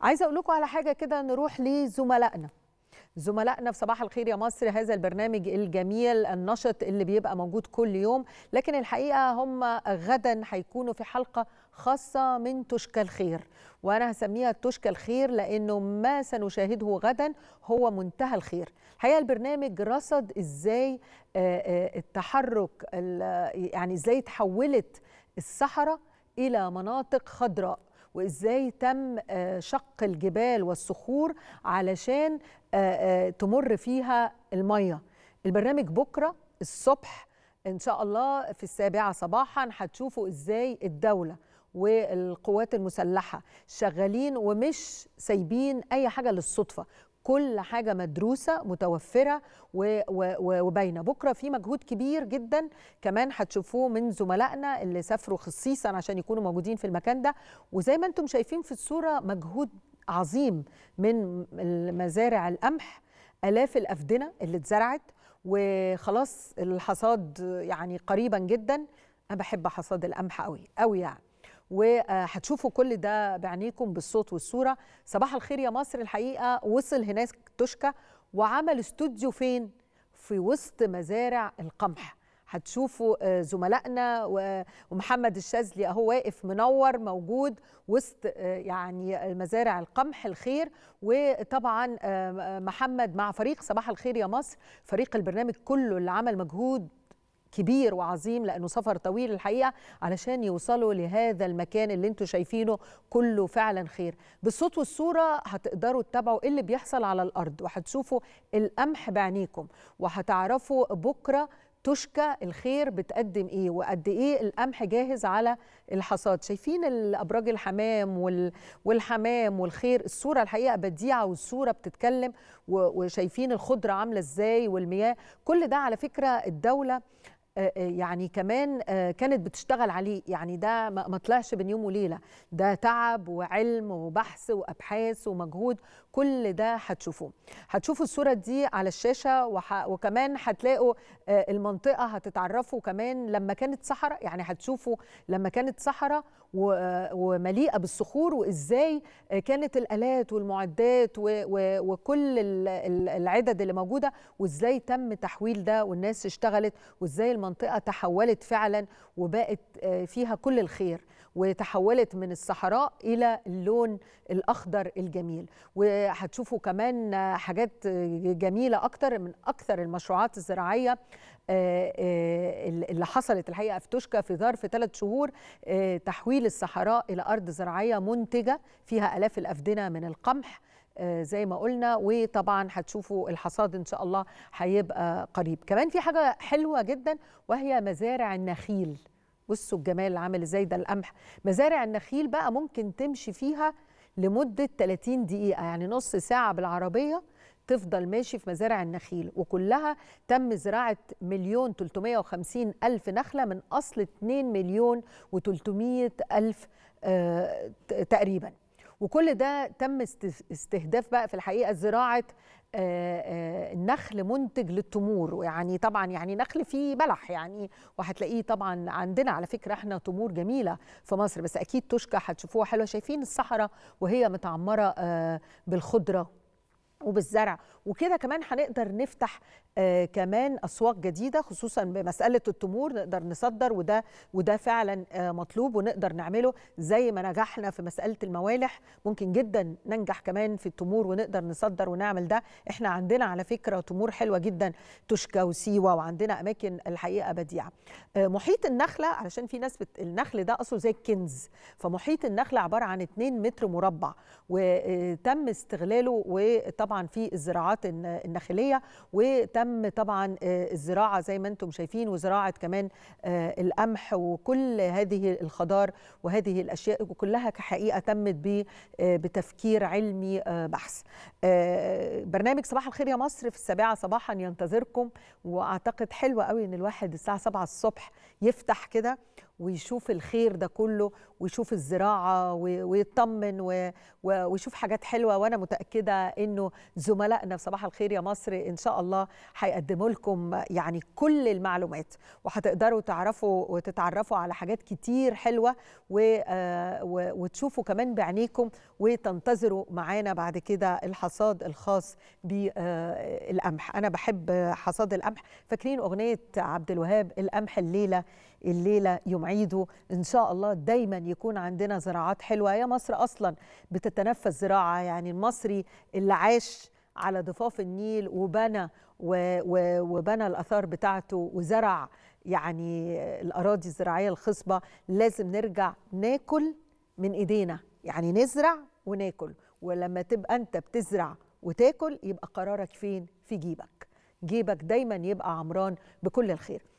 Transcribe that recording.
عايزه اقول لكم على حاجه كده نروح لزملائنا زملائنا في صباح الخير يا مصر هذا البرنامج الجميل النشط اللي بيبقى موجود كل يوم لكن الحقيقه هم غدا هيكونوا في حلقه خاصه من تشكى الخير وانا هسميها تشكى الخير لانه ما سنشاهده غدا هو منتهى الخير الحقيقه البرنامج رصد ازاي آه، آه، التحرك يعني ازاي تحولت الصحراء الى مناطق خضراء وإزاي تم آه، شق الجبال والصخور علشان آه، آه، تمر فيها المية البرنامج بكرة الصبح إن شاء الله في السابعة صباحا هتشوفوا إزاي الدولة والقوات المسلحة شغالين ومش سايبين أي حاجة للصدفة كل حاجة مدروسة متوفرة وباينة بكرة في مجهود كبير جدا كمان هتشوفوه من زملائنا اللي سافروا خصيصا عشان يكونوا موجودين في المكان ده وزي ما انتم شايفين في الصورة مجهود عظيم من مزارع القمح آلاف الأفدنة اللي اتزرعت وخلاص الحصاد يعني قريبا جدا أنا بحب حصاد القمح قوي قوي يعني وهتشوفوا كل ده بعينيكم بالصوت والصوره صباح الخير يا مصر الحقيقه وصل هناك توشكا وعمل استوديو فين في وسط مزارع القمح هتشوفوا آه، زملائنا ومحمد الشاذلي اهو واقف منور موجود وسط آه، يعني مزارع القمح الخير وطبعا آه، محمد مع فريق صباح الخير يا مصر فريق البرنامج كله اللي عمل مجهود كبير وعظيم لانه سفر طويل الحقيقه علشان يوصلوا لهذا المكان اللي انتم شايفينه كله فعلا خير بالصوت والصوره هتقدروا تتابعوا ايه اللي بيحصل على الارض وهتشوفوا القمح بعينيكم وهتعرفوا بكره تشكى الخير بتقدم ايه وقد ايه القمح جاهز على الحصاد شايفين الابراج الحمام وال... والحمام والخير الصوره الحقيقه بديعه والصوره بتتكلم و... وشايفين الخضره عامله ازاي والمياه كل ده على فكره الدوله آه، آه، يعني كمان آه، كانت بتشتغل عليه يعني ده ما طلعش بين يوم وليله ده تعب وعلم وبحث وابحاث ومجهود كل ده هتشوفوه هتشوفوا الصوره دي على الشاشه وكمان هتلاقوا المنطقه هتتعرفوا كمان لما كانت صحراء يعني هتشوفوا لما كانت صحراء ومليئه بالصخور وازاي كانت الالات والمعدات وكل العدد اللي موجوده وازاي تم تحويل ده والناس اشتغلت وازاي المنطقه تحولت فعلا وبقت آه، فيها كل الخير وتحولت من الصحراء الى اللون الاخضر الجميل وهتشوفوا كمان حاجات جميله اكتر من اكثر المشروعات الزراعيه آه، آه، اللي حصلت الحقيقه في توشكا في ظرف ثلاث شهور تحويل تحويل الصحراء إلى أرض زراعية منتجة فيها ألاف الأفدنة من القمح آه، زي ما قلنا وطبعا هتشوفوا الحصاد ان شاء الله هيبقى قريب كمان في حاجه حلوه جدا وهي مزارع النخيل بصوا الجمال عامل ازاي ده القمح مزارع النخيل بقى ممكن تمشي فيها لمده 30 دقيقه يعني نص ساعه بالعربيه تفضل ماشي في مزارع النخيل وكلها تم زراعة مليون وخمسين ألف نخلة من أصل 2 مليون وتلتمية ألف آه، تقريبا وكل ده تم استهداف بقى في الحقيقة زراعة النخل آه، آه، منتج للتمور ويعني طبعا يعني نخل فيه بلح يعني وهتلاقيه طبعا عندنا على فكره احنا تمور جميله في مصر بس اكيد تشكى هتشوفوها حلوه شايفين الصحراء وهي متعمره بالخضره وبالزرع وكده كمان هنقدر نفتح آه، كمان اسواق جديده خصوصا بمساله التمور نقدر نصدر وده وده فعلا آه، مطلوب ونقدر نعمله زي ما نجحنا في مساله الموالح ممكن جدا ننجح كمان في التمور ونقدر نصدر ونعمل ده احنا عندنا على فكره تمور حلوه جدا تشكى وسيوه وعندنا اماكن الحقيقه بديعه آه، محيط النخله علشان في ناس بت... النخل ده اصله زي الكنز فمحيط النخله عباره عن 2 متر مربع وتم استغلاله وطبعا في الزراعات النخليه وتم اهم طبعا آه، الزراعه زي ما انتم شايفين وزراعه كمان آه، القمح وكل هذه الخضار وهذه الاشياء كلها كحقيقه تمت آه، بتفكير علمي بحث. برنامج صباح الخير يا مصر في السابعه صباحا ينتظركم واعتقد حلو قوي ان الواحد الساعه 7 الصبح يفتح كده ويشوف الخير ده كله ويشوف الزراعه ويطمن ويشوف حاجات حلوه وانا متاكده انه زملائنا في صباح الخير يا مصر ان شاء الله هيقدموا لكم يعني كل المعلومات وهتقدروا تعرفوا وتتعرفوا على حاجات كتير حلوه آه، وتشوفوا كمان بعينيكم وتنتظروا معانا بعد كده الحصاد الخاص بالقمح آه، انا بحب حصاد القمح فاكرين اغنيه عبد الوهاب القمح الليله الليله يوم عيده ان شاء الله دايما يكون عندنا زراعات حلوه هي مصر اصلا بتتنفس زراعه يعني المصري اللي عاش على ضفاف النيل وبنى وبنى الاثار بتاعته وزرع يعني الاراضي الزراعيه الخصبه لازم نرجع ناكل من ايدينا يعني نزرع وناكل ولما تبقى انت بتزرع وتاكل يبقى قرارك فين في جيبك جيبك دايما يبقى عمران بكل الخير